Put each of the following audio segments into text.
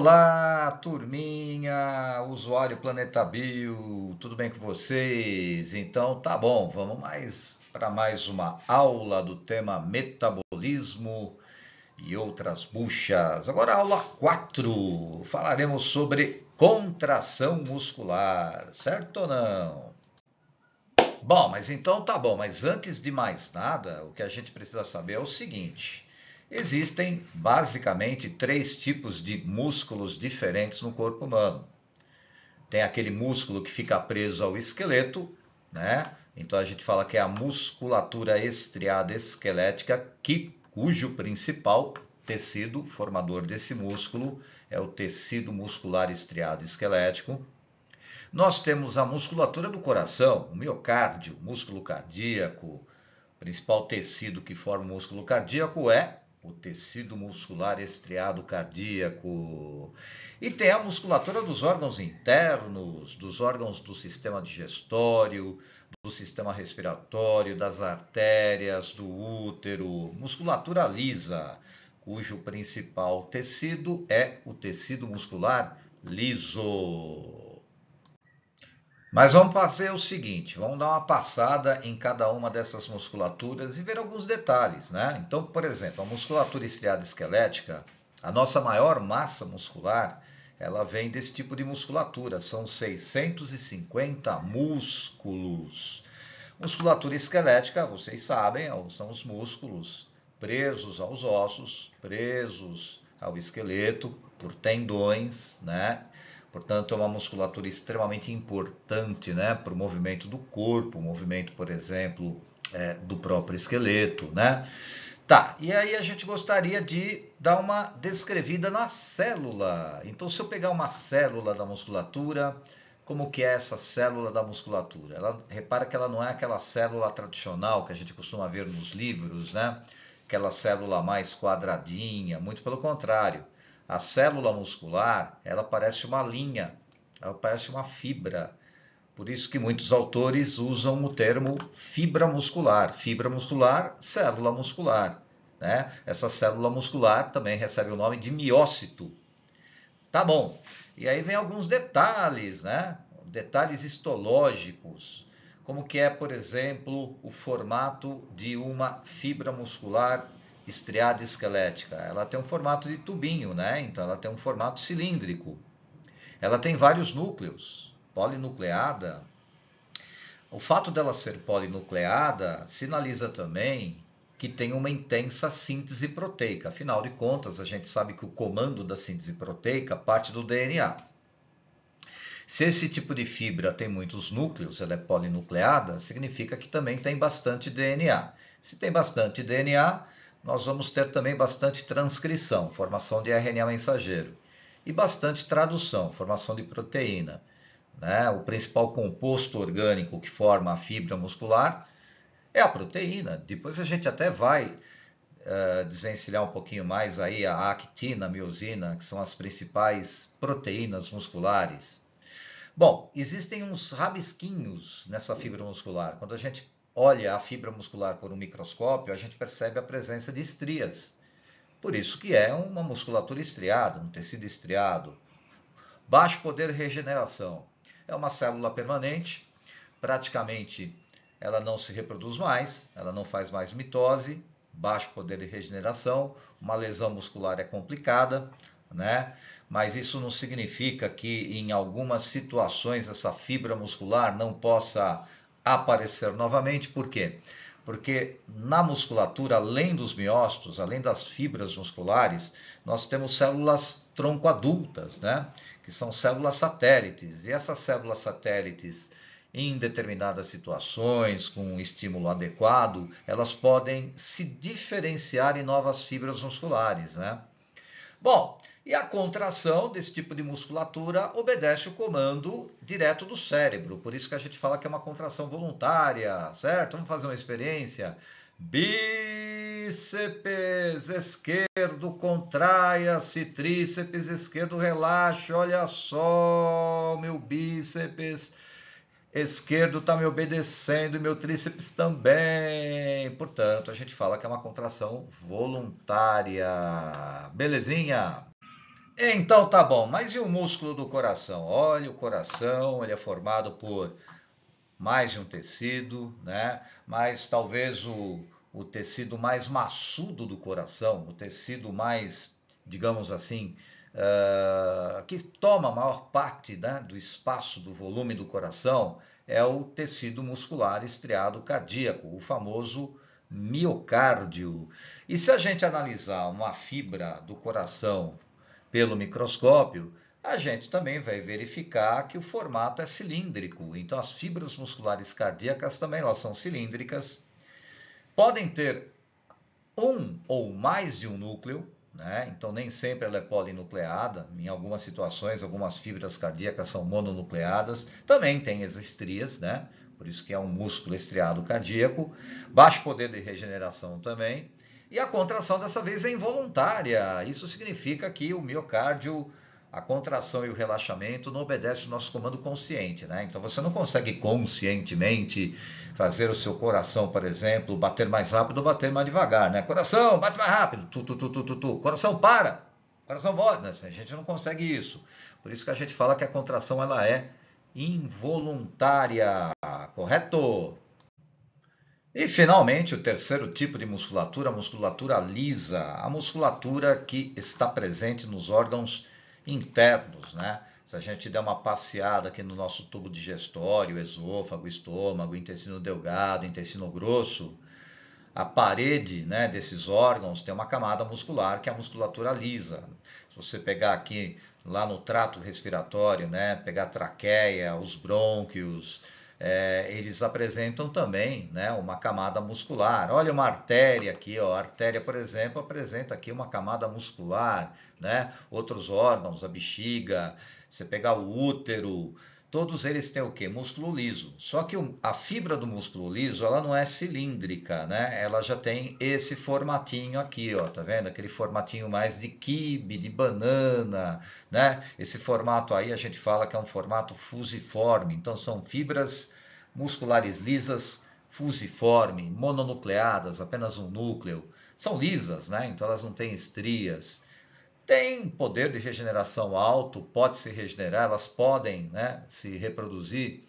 Olá, turminha, usuário Planeta Bio, tudo bem com vocês? Então tá bom, vamos mais para mais uma aula do tema metabolismo e outras buchas. Agora aula 4, falaremos sobre contração muscular, certo ou não? Bom, mas então tá bom, mas antes de mais nada, o que a gente precisa saber é o seguinte: Existem basicamente três tipos de músculos diferentes no corpo humano. Tem aquele músculo que fica preso ao esqueleto, né? Então a gente fala que é a musculatura estriada esquelética, que, cujo principal tecido formador desse músculo é o tecido muscular estriado esquelético. Nós temos a musculatura do coração, o miocárdio, músculo cardíaco. O principal tecido que forma o músculo cardíaco é o tecido muscular estriado cardíaco. E tem a musculatura dos órgãos internos, dos órgãos do sistema digestório, do sistema respiratório, das artérias, do útero, musculatura lisa, cujo principal tecido é o tecido muscular liso. Mas vamos fazer o seguinte, vamos dar uma passada em cada uma dessas musculaturas e ver alguns detalhes, né? Então, por exemplo, a musculatura estriada esquelética, a nossa maior massa muscular, ela vem desse tipo de musculatura, são 650 músculos. Musculatura esquelética, vocês sabem, são os músculos presos aos ossos, presos ao esqueleto por tendões, né? Portanto, é uma musculatura extremamente importante né, para o movimento do corpo, o movimento, por exemplo, é, do próprio esqueleto. Né? Tá, e aí a gente gostaria de dar uma descrevida na célula. Então, se eu pegar uma célula da musculatura, como que é essa célula da musculatura? Ela, repara que ela não é aquela célula tradicional que a gente costuma ver nos livros, né? Aquela célula mais quadradinha, muito pelo contrário. A célula muscular, ela parece uma linha, ela parece uma fibra. Por isso que muitos autores usam o termo fibra muscular. Fibra muscular, célula muscular. Né? Essa célula muscular também recebe o nome de miócito. Tá bom. E aí vem alguns detalhes, né? Detalhes histológicos, como que é, por exemplo, o formato de uma fibra muscular estriada esquelética, ela tem um formato de tubinho, né? Então ela tem um formato cilíndrico. Ela tem vários núcleos, polinucleada. O fato dela ser polinucleada sinaliza também que tem uma intensa síntese proteica. Afinal de contas, a gente sabe que o comando da síntese proteica parte do DNA. Se esse tipo de fibra tem muitos núcleos, ela é polinucleada, significa que também tem bastante DNA. Se tem bastante DNA, nós vamos ter também bastante transcrição, formação de RNA mensageiro, e bastante tradução, formação de proteína. Né? O principal composto orgânico que forma a fibra muscular é a proteína. Depois a gente até vai uh, desvencilhar um pouquinho mais aí a actina, a miosina, que são as principais proteínas musculares. Bom, existem uns rabisquinhos nessa fibra muscular. Quando a gente olha a fibra muscular por um microscópio, a gente percebe a presença de estrias. Por isso que é uma musculatura estriada, um tecido estriado. Baixo poder de regeneração. É uma célula permanente, praticamente ela não se reproduz mais, ela não faz mais mitose, baixo poder de regeneração, uma lesão muscular é complicada, né? Mas isso não significa que em algumas situações essa fibra muscular não possa aparecer novamente. Por quê? Porque na musculatura, além dos miócitos, além das fibras musculares, nós temos células tronco adultas, né? que são células satélites. E essas células satélites, em determinadas situações, com um estímulo adequado, elas podem se diferenciar em novas fibras musculares. Né? Bom, e a contração desse tipo de musculatura obedece o comando direto do cérebro. Por isso que a gente fala que é uma contração voluntária, certo? Vamos fazer uma experiência. Bíceps esquerdo, contraia-se, tríceps esquerdo, relaxa, olha só, meu bíceps esquerdo está me obedecendo e meu tríceps também. Portanto, a gente fala que é uma contração voluntária. Belezinha? É, então tá bom, mas e o músculo do coração? Olha, o coração ele é formado por mais de um tecido, né? Mas talvez o, o tecido mais maçudo do coração, o tecido mais, digamos assim, uh, que toma a maior parte né, do espaço do volume do coração, é o tecido muscular estriado cardíaco, o famoso miocárdio. E se a gente analisar uma fibra do coração pelo microscópio, a gente também vai verificar que o formato é cilíndrico. Então, as fibras musculares cardíacas também elas são cilíndricas. Podem ter um ou mais de um núcleo, né? então nem sempre ela é polinucleada. Em algumas situações, algumas fibras cardíacas são mononucleadas. Também tem as estrias, né? por isso que é um músculo estriado cardíaco. Baixo poder de regeneração também. E a contração dessa vez é involuntária. Isso significa que o miocárdio, a contração e o relaxamento não obedecem ao nosso comando consciente, né? Então você não consegue conscientemente fazer o seu coração, por exemplo, bater mais rápido ou bater mais devagar, né? Coração, bate mais rápido, tu, tu, tu, tu, tu, tu. coração para, coração volta. Né? A gente não consegue isso. Por isso que a gente fala que a contração ela é involuntária, correto? E finalmente, o terceiro tipo de musculatura, a musculatura lisa, a musculatura que está presente nos órgãos internos, né? Se a gente der uma passeada aqui no nosso tubo digestório, esôfago, estômago, intestino delgado, intestino grosso, a parede né, desses órgãos tem uma camada muscular que é a musculatura lisa. Se você pegar aqui lá no trato respiratório, né, pegar a traqueia, os brônquios, é, eles apresentam também né, uma camada muscular. Olha uma artéria aqui, ó. a artéria, por exemplo, apresenta aqui uma camada muscular, né? outros órgãos, a bexiga, você pegar o útero, todos eles têm o quê? Músculo liso. Só que a fibra do músculo liso, ela não é cilíndrica, né? Ela já tem esse formatinho aqui, ó, tá vendo? Aquele formatinho mais de quibe, de banana, né? Esse formato aí a gente fala que é um formato fusiforme. Então são fibras musculares lisas, fusiforme, mononucleadas, apenas um núcleo. São lisas, né? Então elas não têm estrias tem poder de regeneração alto, pode se regenerar, elas podem né, se reproduzir.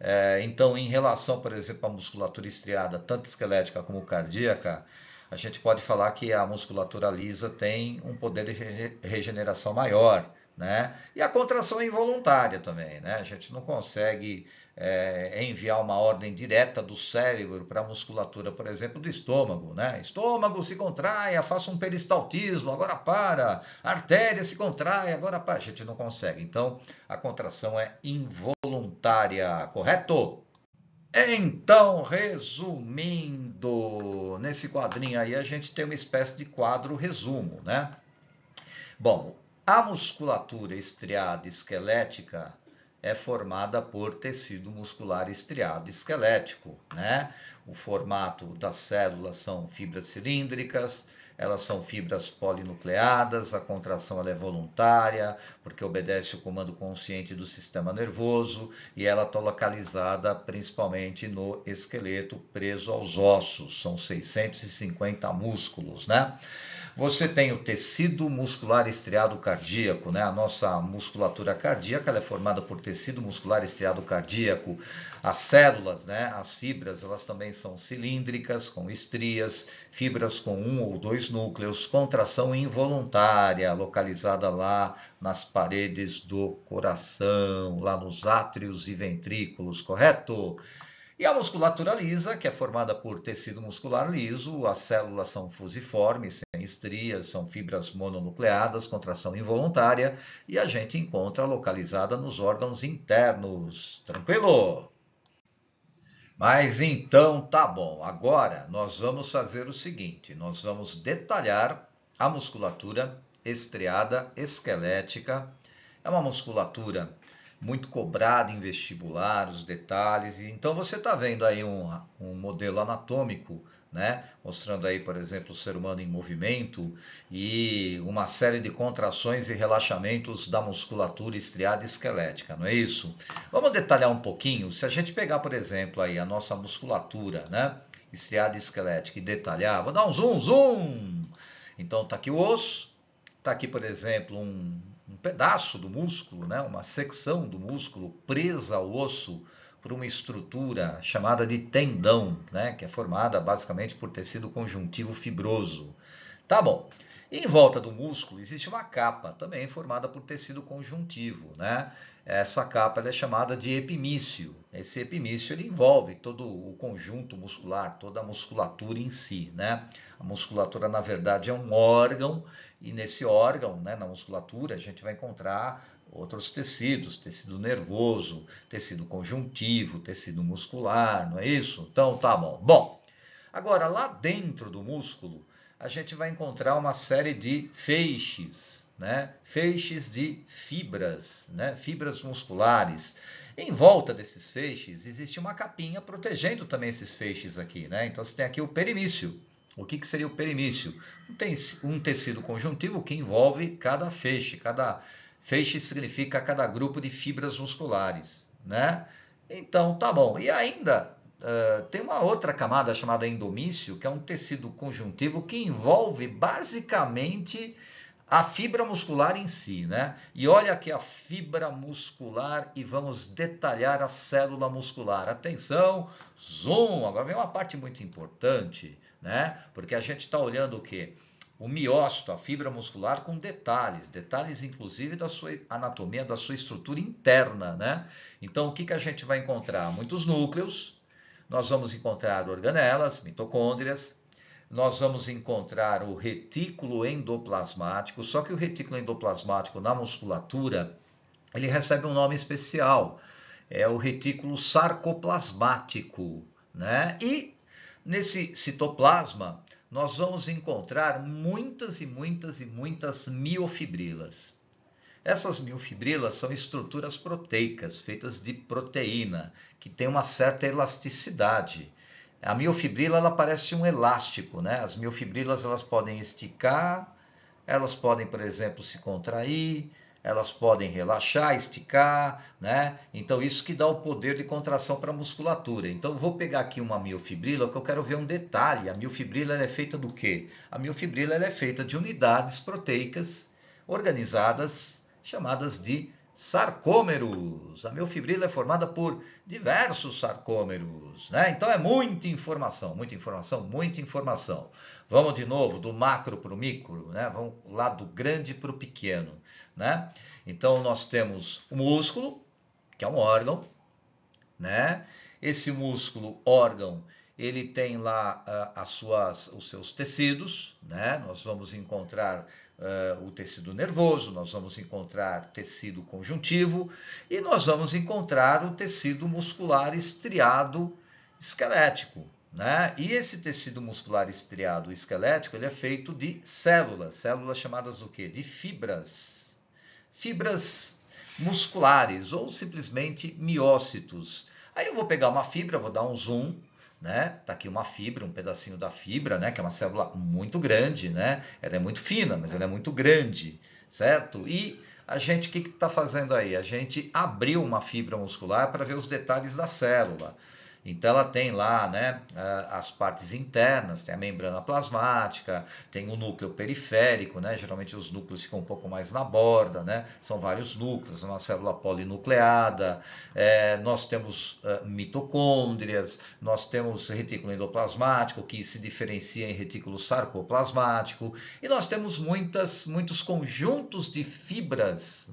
É, então, em relação, por exemplo, à musculatura estriada, tanto esquelética como cardíaca, a gente pode falar que a musculatura lisa tem um poder de regeneração maior. Né? E a contração é involuntária também, né? A gente não consegue é, enviar uma ordem direta do cérebro para a musculatura, por exemplo, do estômago, né? Estômago se contraia, faça um peristaltismo, agora para. Artéria se contrai, agora para. A gente não consegue. Então, a contração é involuntária, correto? Então, resumindo, nesse quadrinho aí a gente tem uma espécie de quadro resumo, né? Bom, a musculatura estriada esquelética é formada por tecido muscular estriado esquelético, né? O formato das células são fibras cilíndricas, elas são fibras polinucleadas, a contração ela é voluntária, porque obedece o comando consciente do sistema nervoso e ela está é localizada principalmente no esqueleto preso aos ossos, são 650 músculos, né? Você tem o tecido muscular estriado cardíaco, né? A nossa musculatura cardíaca é formada por tecido muscular estriado cardíaco. As células, né? As fibras, elas também são cilíndricas, com estrias, fibras com um ou dois núcleos, contração involuntária, localizada lá nas paredes do coração, lá nos átrios e ventrículos, correto? E a musculatura lisa, que é formada por tecido muscular liso, as células são fusiformes, Estrias são fibras mononucleadas, contração involuntária, e a gente encontra localizada nos órgãos internos. Tranquilo? Mas então tá bom, agora nós vamos fazer o seguinte: nós vamos detalhar a musculatura estriada esquelética. É uma musculatura muito cobrada em vestibular, os detalhes. Então você está vendo aí um, um modelo anatômico né? mostrando aí, por exemplo, o ser humano em movimento e uma série de contrações e relaxamentos da musculatura estriada esquelética, não é isso? Vamos detalhar um pouquinho. Se a gente pegar, por exemplo, aí a nossa musculatura, né? estriada esquelética e detalhar, vou dar um zoom, zoom. Então tá aqui o osso, tá aqui, por exemplo, um, um pedaço do músculo, né? Uma secção do músculo presa ao osso por uma estrutura chamada de tendão, né? que é formada basicamente por tecido conjuntivo fibroso. Tá bom. Em volta do músculo existe uma capa, também formada por tecido conjuntivo. Né? Essa capa é chamada de epimício. Esse epimício ele envolve todo o conjunto muscular, toda a musculatura em si. Né? A musculatura, na verdade, é um órgão, e nesse órgão, né, na musculatura, a gente vai encontrar outros tecidos, tecido nervoso, tecido conjuntivo, tecido muscular, não é isso? Então tá bom. Bom, agora lá dentro do músculo, a gente vai encontrar uma série de feixes, né? Feixes de fibras, né? Fibras musculares. Em volta desses feixes existe uma capinha protegendo também esses feixes aqui, né? Então você tem aqui o perimício. O que, que seria o perimício? Um tecido conjuntivo que envolve cada feixe, cada Feixe significa cada grupo de fibras musculares, né? Então, tá bom. E ainda uh, tem uma outra camada chamada endomício, que é um tecido conjuntivo que envolve basicamente a fibra muscular em si, né? E olha aqui a fibra muscular e vamos detalhar a célula muscular. Atenção, zoom. Agora vem uma parte muito importante, né? Porque a gente está olhando o quê? o miócito, a fibra muscular, com detalhes, detalhes inclusive da sua anatomia, da sua estrutura interna, né? Então, o que, que a gente vai encontrar? Muitos núcleos, nós vamos encontrar organelas, mitocôndrias, nós vamos encontrar o retículo endoplasmático, só que o retículo endoplasmático na musculatura, ele recebe um nome especial, é o retículo sarcoplasmático, né? E nesse citoplasma, nós vamos encontrar muitas e muitas e muitas miofibrilas. Essas miofibrilas são estruturas proteicas feitas de proteína que tem uma certa elasticidade. A miofibrila ela parece um elástico, né? As miofibrilas elas podem esticar, elas podem, por exemplo, se contrair, elas podem relaxar, esticar, né? Então isso que dá o poder de contração para a musculatura. Então vou pegar aqui uma miofibrila que eu quero ver um detalhe. A miofibrila é feita do quê? A miofibrila é feita de unidades proteicas organizadas chamadas de sarcômeros. A miofibrila é formada por diversos sarcômeros, né? Então é muita informação, muita informação, muita informação. Vamos de novo do macro para o micro, né? Vamos lá do grande para o pequeno né? Então nós temos o músculo, que é um órgão, né? Esse músculo, órgão, ele tem lá uh, as suas, os seus tecidos, né? Nós vamos encontrar uh, o tecido nervoso, nós vamos encontrar tecido conjuntivo e nós vamos encontrar o tecido muscular estriado esquelético, né? E esse tecido muscular estriado esquelético ele é feito de células, células chamadas o quê? De fibras, fibras musculares ou simplesmente miócitos. Aí eu vou pegar uma fibra, vou dar um zoom, né? Tá aqui uma fibra, um pedacinho da fibra, né? Que é uma célula muito grande, né? Ela é muito fina, mas ela é muito grande, certo? E a gente, o que está fazendo aí? A gente abriu uma fibra muscular para ver os detalhes da célula. Então ela tem lá né, ah, as partes internas, tem a membrana plasmática, tem o núcleo periférico, né? geralmente os núcleos ficam um pouco mais na borda, né? são vários núcleos, uma célula polinucleada, é, nós temos ah, mitocôndrias, nós temos retículo endoplasmático que se diferencia em retículo sarcoplasmático, e nós temos muitas, muitos conjuntos de fibras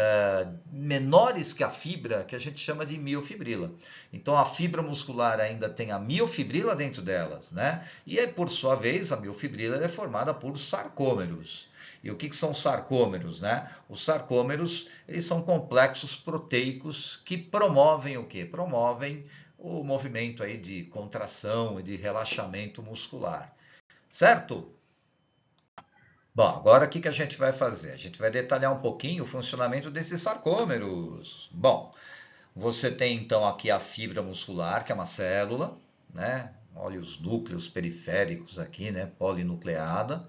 é, menores que a fibra, que a gente chama de miofibrila. Então, a fibra muscular ainda tem a miofibrila dentro delas, né? E, por sua vez, a miofibrila é formada por sarcômeros. E o que, que são sarcômeros? Né? Os sarcômeros eles são complexos proteicos que promovem o quê? Promovem o movimento aí de contração e de relaxamento muscular. Certo? Bom, agora o que, que a gente vai fazer? A gente vai detalhar um pouquinho o funcionamento desses sarcômeros. Bom, você tem então aqui a fibra muscular, que é uma célula, né? Olha os núcleos periféricos aqui, né? Polinucleada.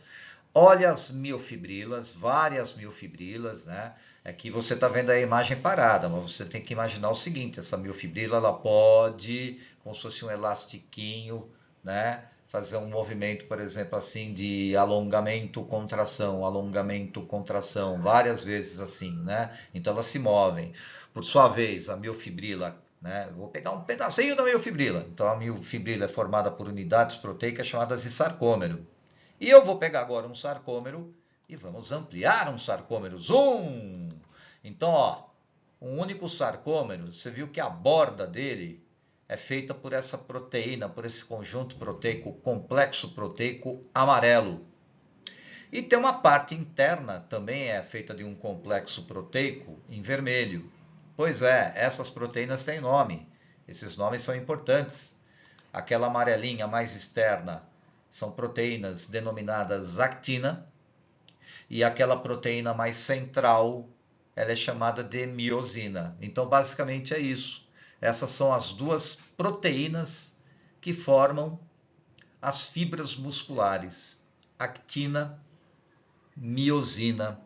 Olha as miofibrilas, várias miofibrilas, né? Aqui é você está vendo a imagem parada, mas você tem que imaginar o seguinte: essa miofibrila ela pode, como se fosse um elastiquinho, né? fazer um movimento, por exemplo, assim de alongamento, contração, alongamento, contração, várias vezes assim, né? Então elas se movem. Por sua vez, a miofibrila, né? Vou pegar um pedacinho da miofibrila. Então a miofibrila é formada por unidades proteicas chamadas de sarcômero. E eu vou pegar agora um sarcômero e vamos ampliar um sarcômero. Zoom! Então, ó, um único sarcômero, você viu que a borda dele é feita por essa proteína, por esse conjunto proteico, complexo proteico amarelo. E tem uma parte interna também é feita de um complexo proteico em vermelho. Pois é, essas proteínas têm nome. Esses nomes são importantes. Aquela amarelinha mais externa são proteínas denominadas actina e aquela proteína mais central ela é chamada de miosina. Então, basicamente é isso. Essas são as duas proteínas que formam as fibras musculares, actina, miosina,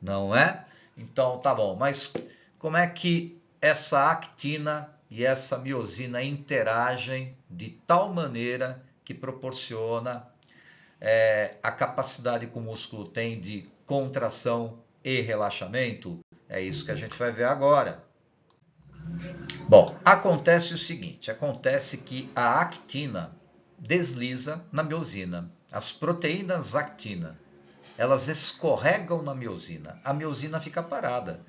não é? Então, tá bom, mas como é que essa actina e essa miosina interagem de tal maneira que proporciona é, a capacidade que o músculo tem de contração e relaxamento? É isso que a gente vai ver agora. Bom, acontece o seguinte: acontece que a actina desliza na miosina. As proteínas actina, elas escorregam na miosina. A miosina fica parada.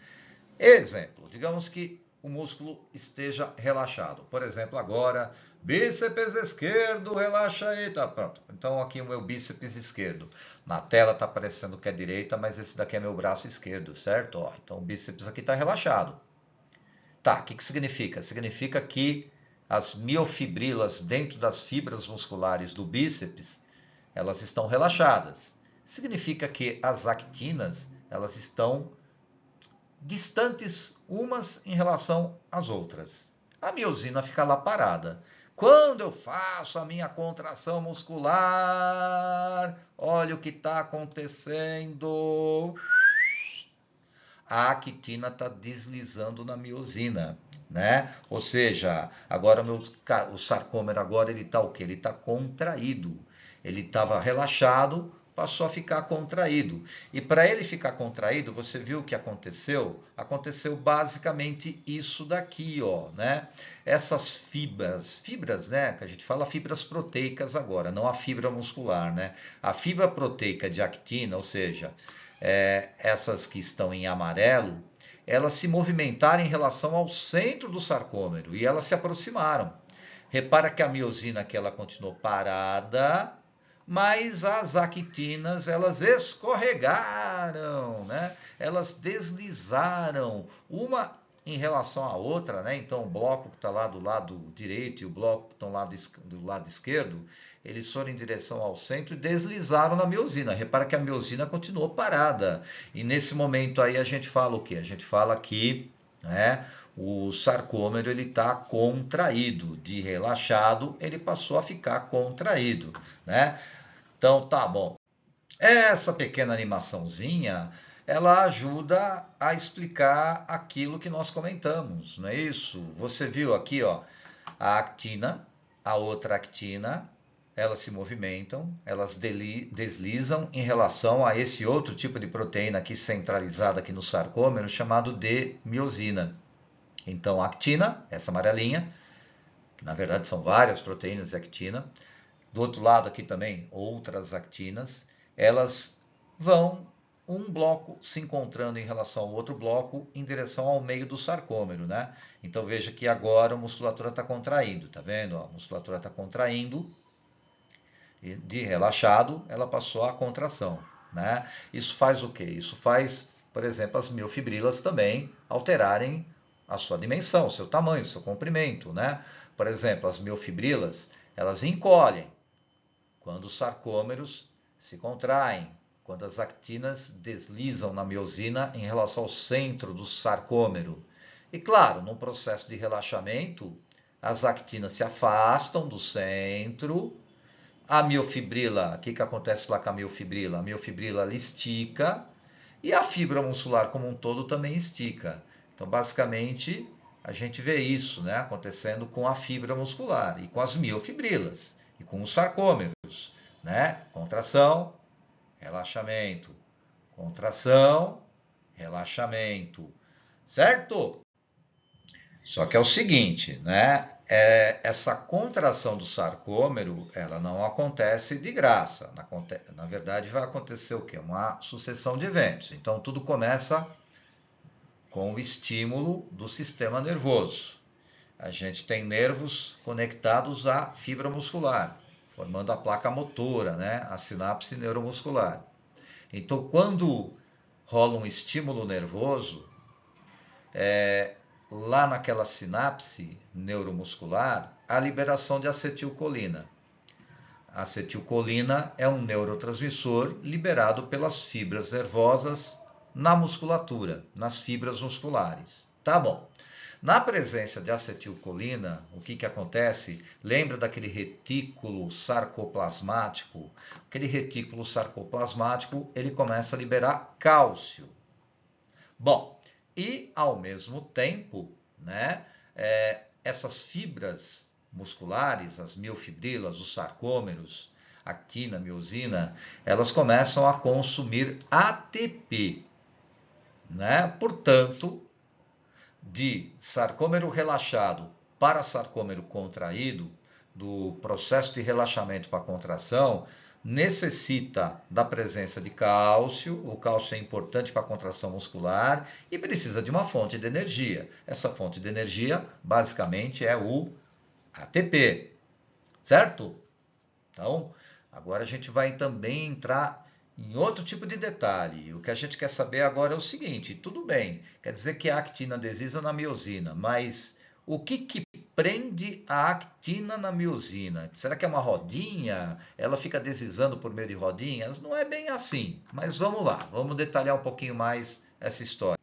Exemplo, digamos que o músculo esteja relaxado. Por exemplo, agora, bíceps esquerdo, relaxa aí, tá pronto. Então aqui o meu bíceps esquerdo. Na tela tá aparecendo que é direita, mas esse daqui é meu braço esquerdo, certo? Ó, então o bíceps aqui tá relaxado. Tá, o que, que significa? Significa que as miofibrilas dentro das fibras musculares do bíceps, elas estão relaxadas. Significa que as actinas, elas estão distantes umas em relação às outras. A miosina fica lá parada. Quando eu faço a minha contração muscular, olha o que está acontecendo a actina está deslizando na miosina, né? Ou seja, agora meu, o sarcômero agora ele está o que? Ele está contraído. Ele estava relaxado, passou a ficar contraído. E para ele ficar contraído, você viu o que aconteceu? Aconteceu basicamente isso daqui, ó, né? Essas fibras, fibras, né, que a gente fala fibras proteicas agora, não a fibra muscular, né? A fibra proteica de actina, ou seja, é, essas que estão em amarelo, elas se movimentaram em relação ao centro do sarcômero e elas se aproximaram. Repara que a miosina que ela continuou parada, mas as actinas elas escorregaram, né? Elas deslizaram uma em relação à outra, né? Então o bloco que está lá do lado direito e o bloco que está lá do lado esquerdo, eles foram em direção ao centro e deslizaram na miosina. Repara que a miosina continuou parada. E nesse momento aí a gente fala o quê? A gente fala que né, o sarcômero ele está contraído. De relaxado, ele passou a ficar contraído. Né? Então tá bom. Essa pequena animaçãozinha ela ajuda a explicar aquilo que nós comentamos, não é isso? Você viu aqui, ó, a actina, a outra actina, elas se movimentam, elas deslizam em relação a esse outro tipo de proteína aqui centralizada aqui no sarcômero chamado de miosina. Então, a actina, essa amarelinha, que na verdade são várias proteínas de actina, do outro lado aqui também outras actinas, elas vão um bloco se encontrando em relação ao outro bloco em direção ao meio do sarcômero, né? Então veja que agora a musculatura está contraindo, tá vendo? A musculatura está contraindo de relaxado, ela passou à contração. Né? Isso faz o quê? Isso faz, por exemplo, as miofibrilas também alterarem a sua dimensão, seu tamanho, seu comprimento. Né? Por exemplo, as miofibrilas elas encolhem quando os sarcômeros se contraem, quando as actinas deslizam na miosina em relação ao centro do sarcômero. E claro, num processo de relaxamento, as actinas se afastam do centro a miofibrila, o que, que acontece lá com a miofibrila? A miofibrila ela estica e a fibra muscular como um todo também estica. Então, basicamente, a gente vê isso né, acontecendo com a fibra muscular e com as miofibrilas e com os sarcômeros. Né? Contração, relaxamento. Contração, relaxamento. Certo? Só que é o seguinte, né? É, essa contração do sarcômero, ela não acontece de graça. Na, na verdade, vai acontecer o quê? Uma sucessão de eventos. Então, tudo começa com o estímulo do sistema nervoso. A gente tem nervos conectados à fibra muscular, formando a placa motora, né? a sinapse neuromuscular. Então, quando rola um estímulo nervoso, é, lá naquela sinapse neuromuscular a liberação de acetilcolina. A acetilcolina é um neurotransmissor liberado pelas fibras nervosas na musculatura, nas fibras musculares. Tá bom. Na presença de acetilcolina, o que, que acontece? Lembra daquele retículo sarcoplasmático? Aquele retículo sarcoplasmático ele começa a liberar cálcio. Bom, e, ao mesmo tempo, né, é, essas fibras musculares, as miofibrilas, os sarcômeros, actina, miosina, elas começam a consumir ATP. Né? Portanto, de sarcômero relaxado para sarcômero contraído, do processo de relaxamento para contração, necessita da presença de cálcio, o cálcio é importante para a contração muscular e precisa de uma fonte de energia. Essa fonte de energia basicamente é o ATP, certo? Então, agora a gente vai também entrar em outro tipo de detalhe. O que a gente quer saber agora é o seguinte: tudo bem, quer dizer que a actina desisa na miosina, mas o que, que prende a actina na miosina. Será que é uma rodinha? Ela fica deslizando por meio de rodinhas? Não é bem assim. Mas vamos lá, vamos detalhar um pouquinho mais essa história.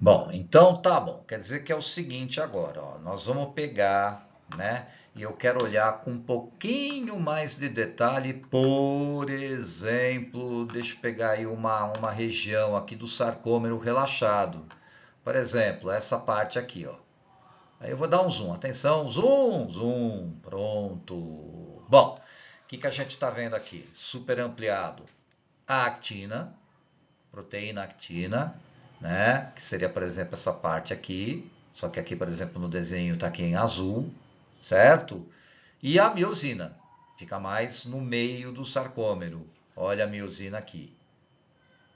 Bom, então tá bom. Quer dizer que é o seguinte agora, ó. Nós vamos pegar, né? E eu quero olhar com um pouquinho mais de detalhe, por exemplo, deixa eu pegar aí uma, uma região aqui do sarcômero relaxado. Por exemplo, essa parte aqui, ó. Aí eu vou dar um zoom. Atenção, zoom, zoom. Pronto. Bom, o que, que a gente está vendo aqui? Super ampliado. A actina, proteína actina, né? Que seria, por exemplo, essa parte aqui. Só que aqui, por exemplo, no desenho está aqui em azul, certo? E a miosina. Fica mais no meio do sarcômero. Olha a miosina aqui.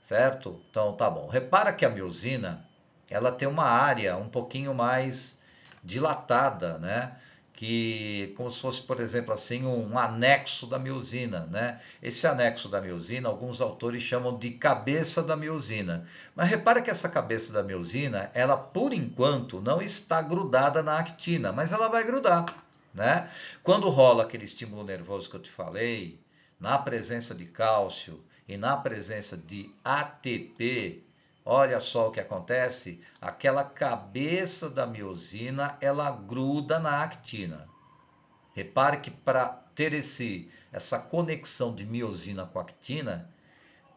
Certo? Então, tá bom. Repara que a miosina, ela tem uma área um pouquinho mais dilatada, né? que como se fosse, por exemplo, assim, um anexo da miosina, né? Esse anexo da miosina, alguns autores chamam de cabeça da miosina. Mas repara que essa cabeça da miosina, ela por enquanto não está grudada na actina, mas ela vai grudar, né? Quando rola aquele estímulo nervoso que eu te falei, na presença de cálcio e na presença de ATP, Olha só o que acontece, aquela cabeça da miosina, ela gruda na actina. Repare que para ter esse, essa conexão de miosina com actina,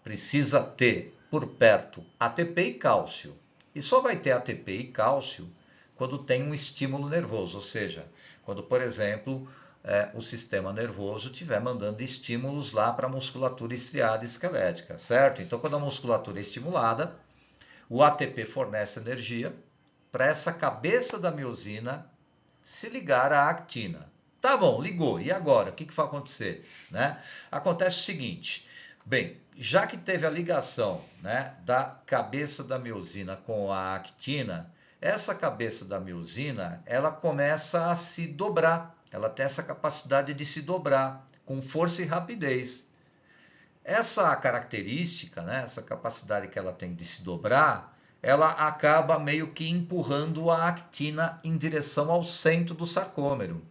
precisa ter por perto ATP e cálcio. E só vai ter ATP e cálcio quando tem um estímulo nervoso, ou seja, quando, por exemplo, é, o sistema nervoso estiver mandando estímulos lá para a musculatura estriada esquelética, certo? Então, quando a musculatura é estimulada, o ATP fornece energia para essa cabeça da miosina se ligar à actina. Tá bom, ligou. E agora? O que, que vai acontecer? Né? Acontece o seguinte. Bem, já que teve a ligação né, da cabeça da miosina com a actina, essa cabeça da miosina ela começa a se dobrar. Ela tem essa capacidade de se dobrar com força e rapidez. Essa característica, né, essa capacidade que ela tem de se dobrar, ela acaba meio que empurrando a actina em direção ao centro do sarcômero.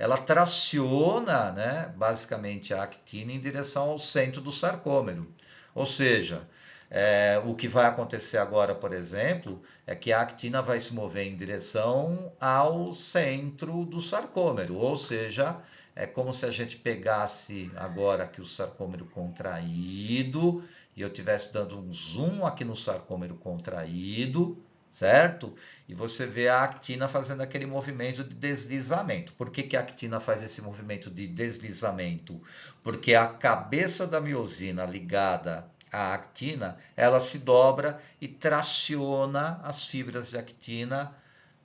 Ela traciona, né, basicamente, a actina em direção ao centro do sarcômero. Ou seja, é, o que vai acontecer agora, por exemplo, é que a actina vai se mover em direção ao centro do sarcômero, ou seja, é como se a gente pegasse agora aqui o sarcômero contraído e eu estivesse dando um zoom aqui no sarcômero contraído, certo? E você vê a actina fazendo aquele movimento de deslizamento. Por que, que a actina faz esse movimento de deslizamento? Porque a cabeça da miosina ligada à actina, ela se dobra e traciona as fibras de actina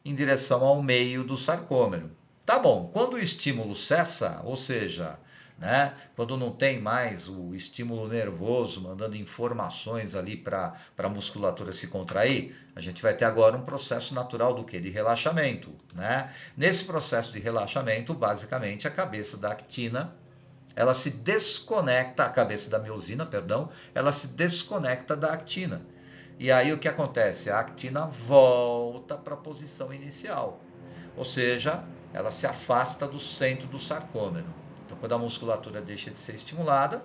em direção ao meio do sarcômero. Tá bom, quando o estímulo cessa, ou seja, né? Quando não tem mais o estímulo nervoso mandando informações ali para a musculatura se contrair, a gente vai ter agora um processo natural do que? De relaxamento, né? Nesse processo de relaxamento, basicamente a cabeça da actina ela se desconecta, a cabeça da miosina, perdão, ela se desconecta da actina. E aí o que acontece? A actina volta para a posição inicial. Ou seja, ela se afasta do centro do sarcômero. Então, quando a musculatura deixa de ser estimulada,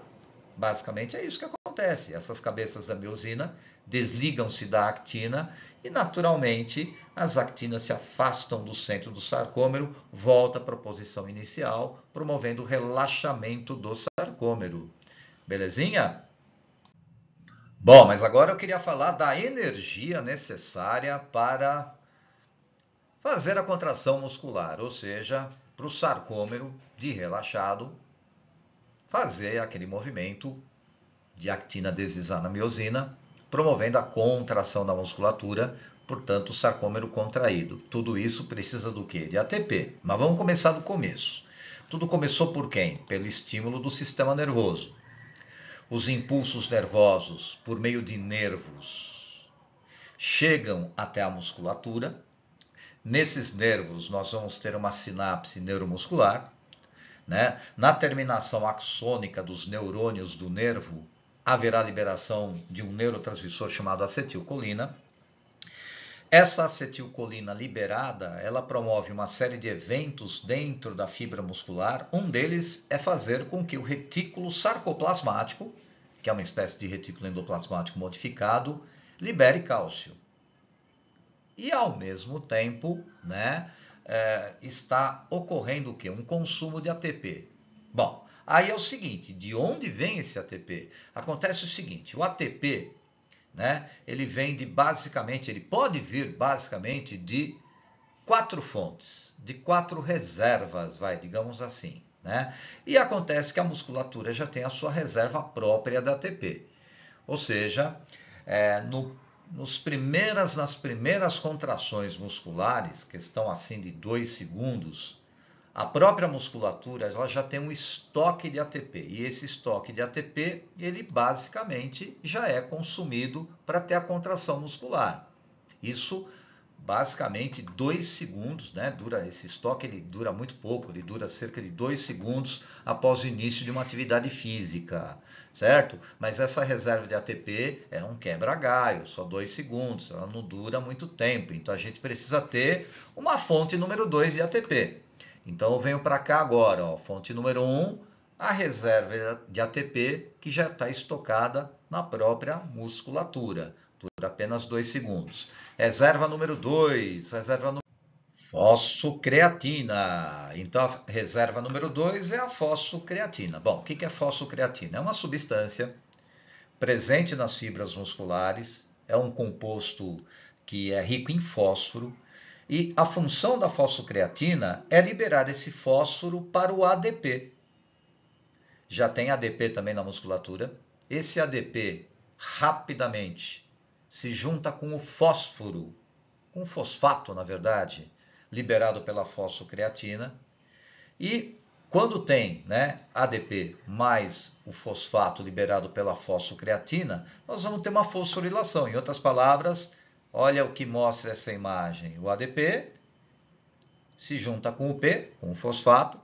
basicamente é isso que acontece. Essas cabeças da miosina desligam-se da actina e, naturalmente, as actinas se afastam do centro do sarcômero, volta para a posição inicial, promovendo o relaxamento do sarcômero. Belezinha? Bom, mas agora eu queria falar da energia necessária para fazer a contração muscular, ou seja, para o sarcômero de relaxado fazer aquele movimento de actina desisana miosina, promovendo a contração da musculatura, portanto, o sarcômero contraído. Tudo isso precisa do quê? De ATP. Mas vamos começar do começo. Tudo começou por quem? Pelo estímulo do sistema nervoso. Os impulsos nervosos, por meio de nervos, chegam até a musculatura, Nesses nervos, nós vamos ter uma sinapse neuromuscular. Né? Na terminação axônica dos neurônios do nervo, haverá liberação de um neurotransmissor chamado acetilcolina. Essa acetilcolina liberada, ela promove uma série de eventos dentro da fibra muscular. Um deles é fazer com que o retículo sarcoplasmático, que é uma espécie de retículo endoplasmático modificado, libere cálcio e ao mesmo tempo né, é, está ocorrendo o quê? Um consumo de ATP. Bom, aí é o seguinte, de onde vem esse ATP? Acontece o seguinte, o ATP, né, ele vem de basicamente, ele pode vir basicamente de quatro fontes, de quatro reservas, vai, digamos assim. Né? E acontece que a musculatura já tem a sua reserva própria da ATP. Ou seja, é, no nos primeiras, nas primeiras contrações musculares, que estão assim de 2 segundos, a própria musculatura ela já tem um estoque de ATP e esse estoque de ATP ele basicamente já é consumido para ter a contração muscular. Isso basicamente dois segundos, né? Dura esse estoque, ele dura muito pouco, ele dura cerca de dois segundos após o início de uma atividade física, certo? Mas essa reserva de ATP é um quebra-galho, só dois segundos, ela não dura muito tempo, então a gente precisa ter uma fonte número 2 de ATP. Então eu venho para cá agora, ó, fonte número 1, um, a reserva de ATP que já está estocada na própria musculatura por apenas 2 segundos. Reserva número 2, então, reserva número Fosfocreatina. Então, a reserva número 2 é a fosfocreatina. Bom, o que é fosfocreatina? É uma substância presente nas fibras musculares, é um composto que é rico em fósforo, e a função da fosfocreatina é liberar esse fósforo para o ADP. Já tem ADP também na musculatura. Esse ADP rapidamente se junta com o fósforo, com o fosfato, na verdade, liberado pela fosfocreatina. E quando tem né, ADP mais o fosfato liberado pela fosfocreatina, nós vamos ter uma fosforilação. Em outras palavras, olha o que mostra essa imagem. O ADP se junta com o P, com o fosfato,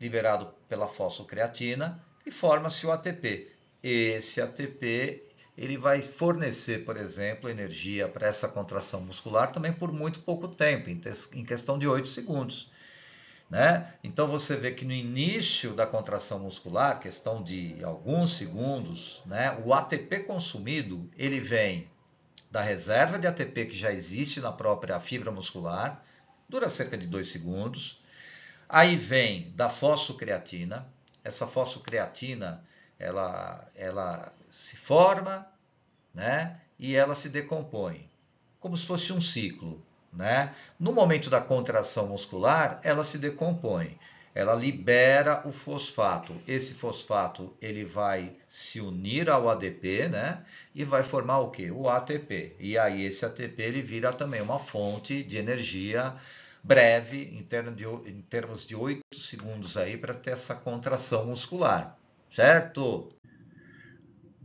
liberado pela fosfocreatina, e forma-se o ATP. Esse ATP ele vai fornecer, por exemplo, energia para essa contração muscular também por muito pouco tempo, em questão de 8 segundos. Né? Então você vê que no início da contração muscular, questão de alguns segundos, né, o ATP consumido ele vem da reserva de ATP que já existe na própria fibra muscular, dura cerca de 2 segundos. Aí vem da fosfocreatina. Essa fosfocreatina ela, ela se forma né? e ela se decompõe, como se fosse um ciclo. Né? No momento da contração muscular, ela se decompõe, ela libera o fosfato. Esse fosfato ele vai se unir ao ADP né? e vai formar o que? O ATP. E aí esse ATP ele vira também uma fonte de energia breve, em termos de, 8 segundos aí para ter essa contração muscular certo?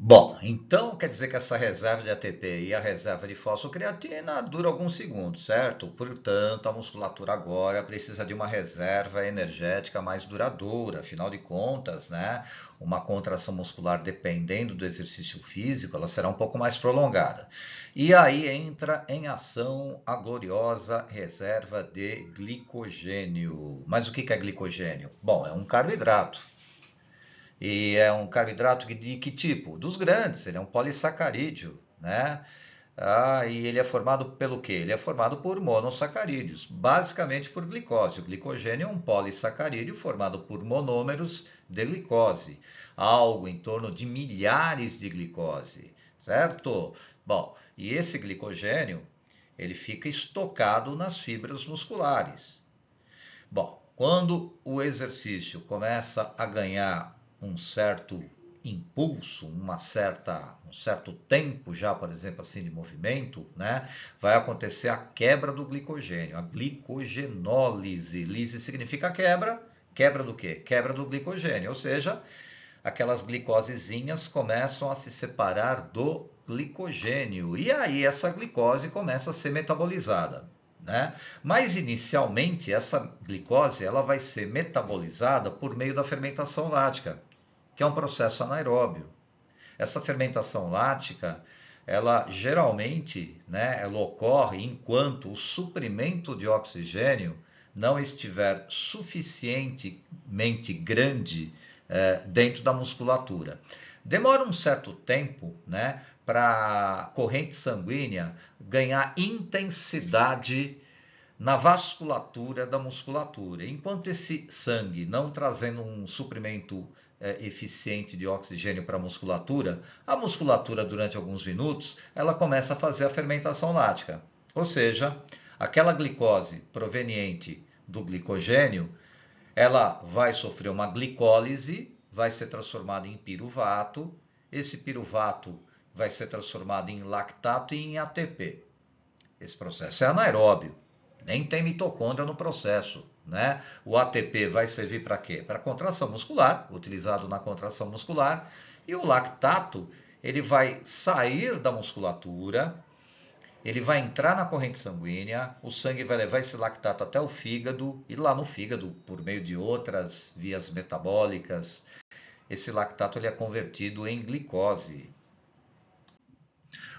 Bom, então quer dizer que essa reserva de ATP e a reserva de fosfocreatina dura alguns segundos, certo? Portanto, a musculatura agora precisa de uma reserva energética mais duradoura. Afinal de contas, né, uma contração muscular dependendo do exercício físico, ela será um pouco mais prolongada. E aí entra em ação a gloriosa reserva de glicogênio. Mas o que é glicogênio? Bom, é um carboidrato e é um carboidrato de que tipo? Dos grandes, ele é um polissacarídeo, né? Ah, e ele é formado pelo quê? Ele é formado por monossacarídeos, basicamente por glicose. O glicogênio é um polissacarídeo formado por monômeros de glicose, algo em torno de milhares de glicose, certo? Bom, e esse glicogênio, ele fica estocado nas fibras musculares. Bom, quando o exercício começa a ganhar um certo impulso, uma certa, um certo tempo já, por exemplo, assim de movimento, né, vai acontecer a quebra do glicogênio, a glicogenólise. Lise significa quebra, quebra do quê? Quebra do glicogênio, ou seja, aquelas glicosezinhas começam a se separar do glicogênio e aí essa glicose começa a ser metabolizada. Né? Mas inicialmente essa glicose ela vai ser metabolizada por meio da fermentação lática que é um processo anaeróbio. Essa fermentação lática, ela geralmente, né, ela ocorre enquanto o suprimento de oxigênio não estiver suficientemente grande eh, dentro da musculatura. Demora um certo tempo, né, para a corrente sanguínea ganhar intensidade na vasculatura da musculatura. Enquanto esse sangue não trazendo um suprimento é, eficiente de oxigênio para a musculatura, a musculatura, durante alguns minutos, ela começa a fazer a fermentação lática. Ou seja, aquela glicose proveniente do glicogênio, ela vai sofrer uma glicólise, vai ser transformada em piruvato, esse piruvato vai ser transformado em lactato e em ATP. Esse processo é anaeróbio, nem tem mitocôndria no processo. Né? O ATP vai servir para quê? Para contração muscular, utilizado na contração muscular, e o lactato ele vai sair da musculatura, ele vai entrar na corrente sanguínea, o sangue vai levar esse lactato até o fígado e lá no fígado, por meio de outras vias metabólicas, esse lactato ele é convertido em glicose.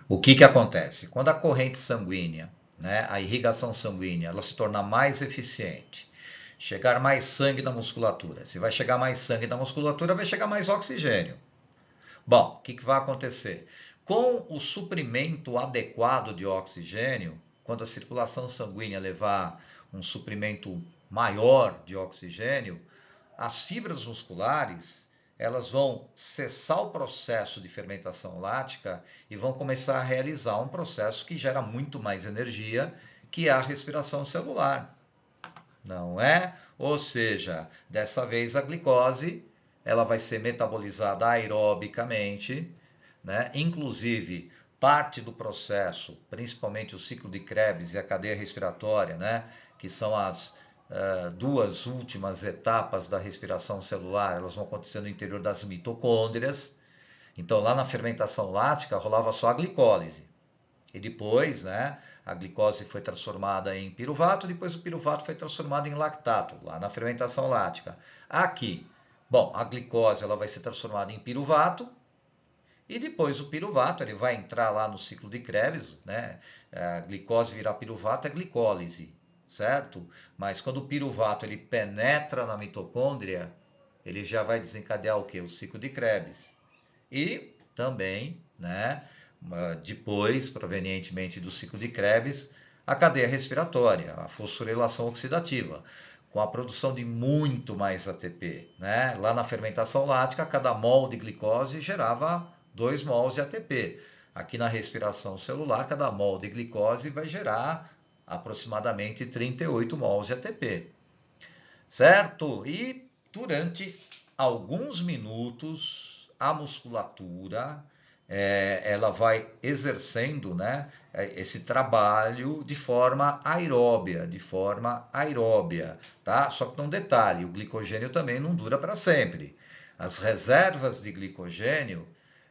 O que, que acontece? Quando a corrente sanguínea, né, a irrigação sanguínea, ela se torna mais eficiente, chegar mais sangue na musculatura. Se vai chegar mais sangue na musculatura, vai chegar mais oxigênio. Bom, o que, que vai acontecer? Com o suprimento adequado de oxigênio, quando a circulação sanguínea levar um suprimento maior de oxigênio, as fibras musculares elas vão cessar o processo de fermentação lática e vão começar a realizar um processo que gera muito mais energia, que é a respiração celular não é? Ou seja, dessa vez a glicose ela vai ser metabolizada aerobicamente, né? Inclusive, parte do processo, principalmente o ciclo de Krebs e a cadeia respiratória, né? Que são as uh, duas últimas etapas da respiração celular, elas vão acontecer no interior das mitocôndrias. Então, lá na fermentação lática rolava só a glicólise. E depois, né, a glicose foi transformada em piruvato, depois o piruvato foi transformado em lactato, lá na fermentação lática. Aqui, bom, a glicose ela vai ser transformada em piruvato, e depois o piruvato, ele vai entrar lá no ciclo de Krebs, né? A glicose virar piruvato é glicólise, certo? Mas quando o piruvato ele penetra na mitocôndria, ele já vai desencadear o que? O ciclo de Krebs. E também, né? depois, provenientemente do ciclo de Krebs, a cadeia respiratória, a fosforilação oxidativa, com a produção de muito mais ATP. Né? Lá na fermentação lática, cada mol de glicose gerava 2 mols de ATP. Aqui na respiração celular, cada mol de glicose vai gerar aproximadamente 38 mols de ATP. Certo? E durante alguns minutos, a musculatura é, ela vai exercendo né, é, esse trabalho de forma aeróbia, de forma aeróbia, tá? Só que não detalhe, o glicogênio também não dura para sempre. As reservas de glicogênio,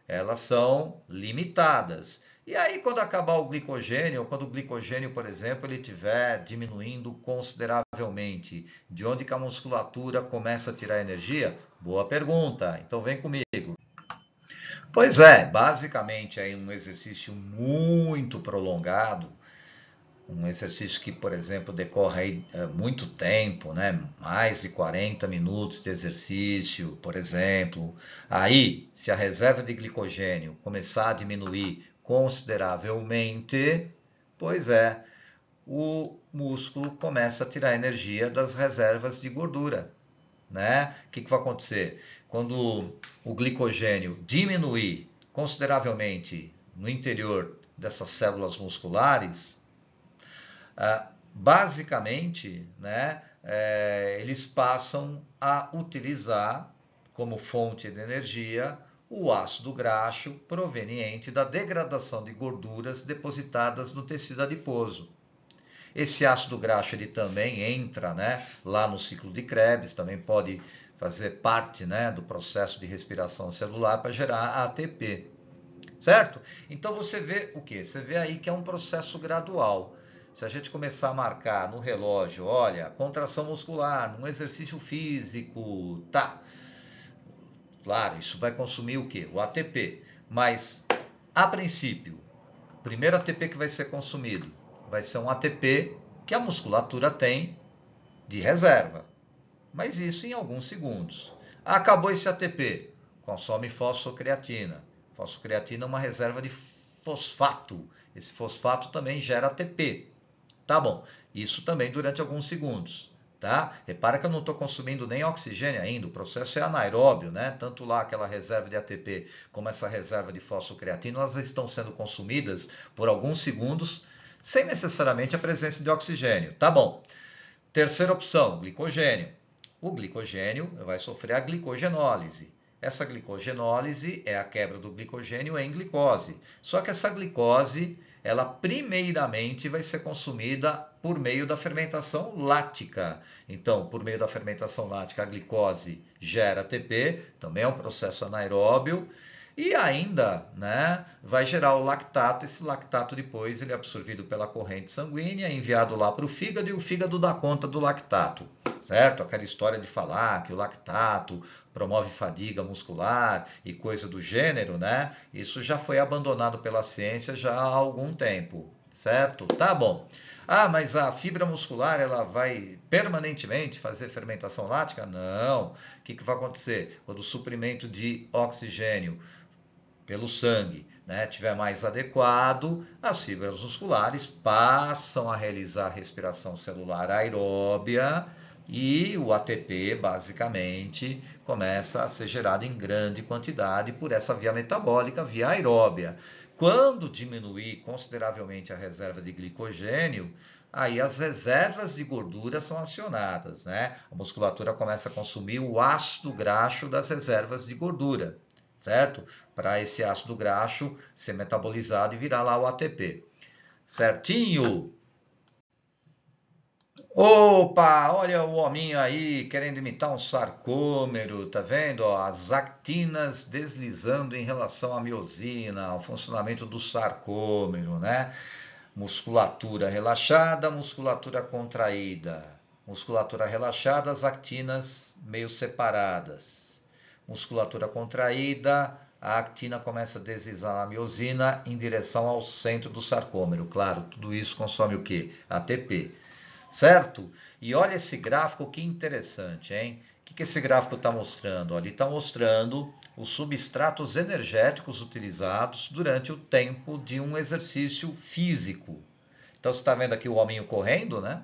elas são limitadas. E aí, quando acabar o glicogênio, ou quando o glicogênio, por exemplo, ele estiver diminuindo consideravelmente, de onde que a musculatura começa a tirar energia? Boa pergunta. Então, vem comigo. Pois é, basicamente aí é um exercício muito prolongado, um exercício que, por exemplo, decorre eh, muito tempo, né? mais de 40 minutos de exercício, por exemplo. Aí, se a reserva de glicogênio começar a diminuir consideravelmente, pois é, o músculo começa a tirar energia das reservas de gordura né? O que, que vai acontecer? Quando o glicogênio diminuir consideravelmente no interior dessas células musculares, ah, basicamente, né, é, eles passam a utilizar como fonte de energia o ácido graxo proveniente da degradação de gorduras depositadas no tecido adiposo. Esse ácido graxo ele também entra né, lá no ciclo de Krebs, também pode fazer parte né, do processo de respiração celular para gerar ATP. Certo? Então você vê o que? Você vê aí que é um processo gradual. Se a gente começar a marcar no relógio, olha, contração muscular, num exercício físico, tá. Claro, isso vai consumir o que? O ATP. Mas, a princípio, primeiro ATP que vai ser consumido vai ser um ATP que a musculatura tem de reserva. Mas isso em alguns segundos. Ah, acabou esse ATP, consome fosfocreatina. Fosfocreatina é uma reserva de fosfato. Esse fosfato também gera ATP. Tá bom. Isso também durante alguns segundos. Tá? Repara que eu não estou consumindo nem oxigênio ainda, o processo é anaeróbio, né? Tanto lá aquela reserva de ATP como essa reserva de fosfocreatina, elas estão sendo consumidas por alguns segundos sem necessariamente a presença de oxigênio. Tá bom. Terceira opção, glicogênio. O glicogênio vai sofrer a glicogenólise. Essa glicogenólise é a quebra do glicogênio em glicose. Só que essa glicose, ela primeiramente vai ser consumida por meio da fermentação lática. Então, por meio da fermentação lática, a glicose gera ATP, também é um processo anaeróbio e ainda né, vai gerar o lactato. Esse lactato depois ele é absorvido pela corrente sanguínea, é enviado lá para o fígado e o fígado dá conta do lactato, certo? Aquela história de falar que o lactato promove fadiga muscular e coisa do gênero, né? Isso já foi abandonado pela ciência já há algum tempo, certo? Tá bom. Ah, mas a fibra muscular ela vai permanentemente fazer fermentação lática? Não. O que, que vai acontecer? Quando o suprimento de oxigênio pelo sangue né, tiver mais adequado, as fibras musculares passam a realizar a respiração celular aeróbia e o ATP, basicamente, começa a ser gerado em grande quantidade por essa via metabólica, via aeróbia. Quando diminuir consideravelmente a reserva de glicogênio, aí as reservas de gordura são acionadas, né? A musculatura começa a consumir o ácido graxo das reservas de gordura certo? Para esse ácido graxo ser metabolizado e virar lá o ATP. Certinho? Opa, olha o hominho aí querendo imitar um sarcômero, tá vendo? Ó, as actinas deslizando em relação à miosina, ao funcionamento do sarcômero, né? Musculatura relaxada, musculatura contraída. Musculatura relaxada, as actinas meio separadas musculatura contraída, a actina começa a deslizar na miosina em direção ao centro do sarcômero. Claro, tudo isso consome o que? ATP. Certo? E olha esse gráfico que interessante, hein? O que, que esse gráfico está mostrando? Ele está mostrando os substratos energéticos utilizados durante o tempo de um exercício físico. Então, você está vendo aqui o hominho correndo, né?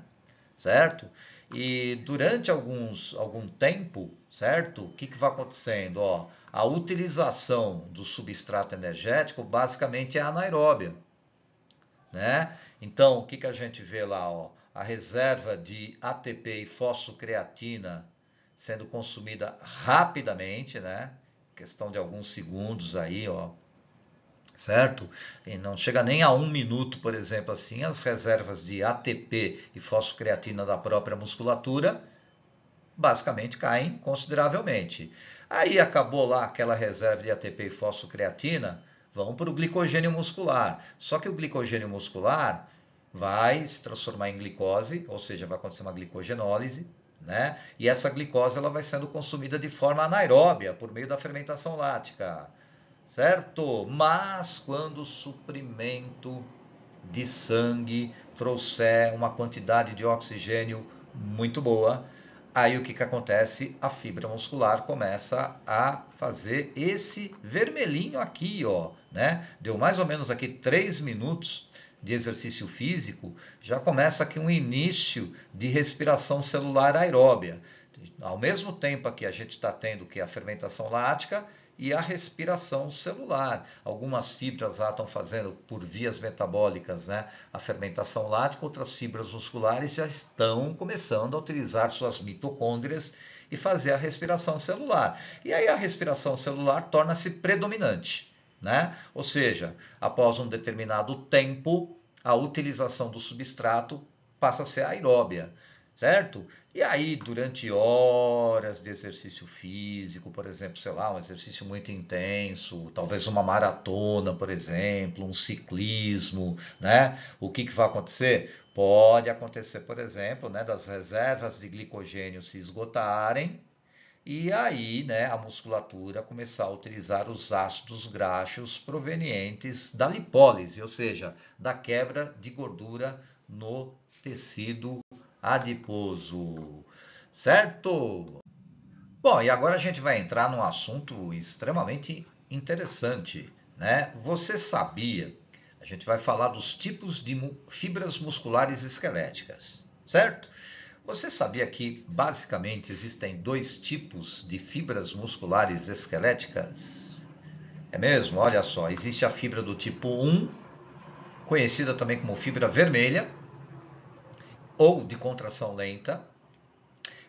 Certo? E durante alguns, algum tempo, certo? O que, que vai acontecendo? Ó, a utilização do substrato energético basicamente é anaeróbia. Né? Então, o que, que a gente vê lá? Ó? A reserva de ATP e fosfocreatina sendo consumida rapidamente, né? Questão de alguns segundos aí, ó, certo? E não chega nem a um minuto, por exemplo, assim, as reservas de ATP e fosfocreatina da própria musculatura basicamente caem consideravelmente. Aí acabou lá aquela reserva de ATP e fosfocreatina, vão para o glicogênio muscular. Só que o glicogênio muscular vai se transformar em glicose, ou seja, vai acontecer uma glicogenólise, né? E essa glicose ela vai sendo consumida de forma anaeróbia por meio da fermentação lática certo? Mas quando o suprimento de sangue trouxer uma quantidade de oxigênio muito boa, aí o que, que acontece? A fibra muscular começa a fazer esse vermelhinho aqui, ó, né? Deu mais ou menos aqui 3 minutos de exercício físico, já começa aqui um início de respiração celular aeróbia. Ao mesmo tempo que a gente está tendo que a fermentação lática, e a respiração celular. Algumas fibras lá estão fazendo por vias metabólicas né, a fermentação lática, outras fibras musculares já estão começando a utilizar suas mitocôndrias e fazer a respiração celular. E aí a respiração celular torna-se predominante. Né? Ou seja, após um determinado tempo, a utilização do substrato passa a ser aeróbia certo? E aí, durante horas de exercício físico, por exemplo, sei lá, um exercício muito intenso, talvez uma maratona, por exemplo, um ciclismo, né? O que, que vai acontecer? Pode acontecer, por exemplo, né, das reservas de glicogênio se esgotarem, e aí né, a musculatura começar a utilizar os ácidos graxos provenientes da lipólise, ou seja, da quebra de gordura no tecido adiposo, certo? Bom, e agora a gente vai entrar num assunto extremamente interessante, né? Você sabia? A gente vai falar dos tipos de fibras musculares esqueléticas, certo? Você sabia que basicamente existem dois tipos de fibras musculares esqueléticas? É mesmo? Olha só, existe a fibra do tipo 1, conhecida também como fibra vermelha, ou de contração lenta.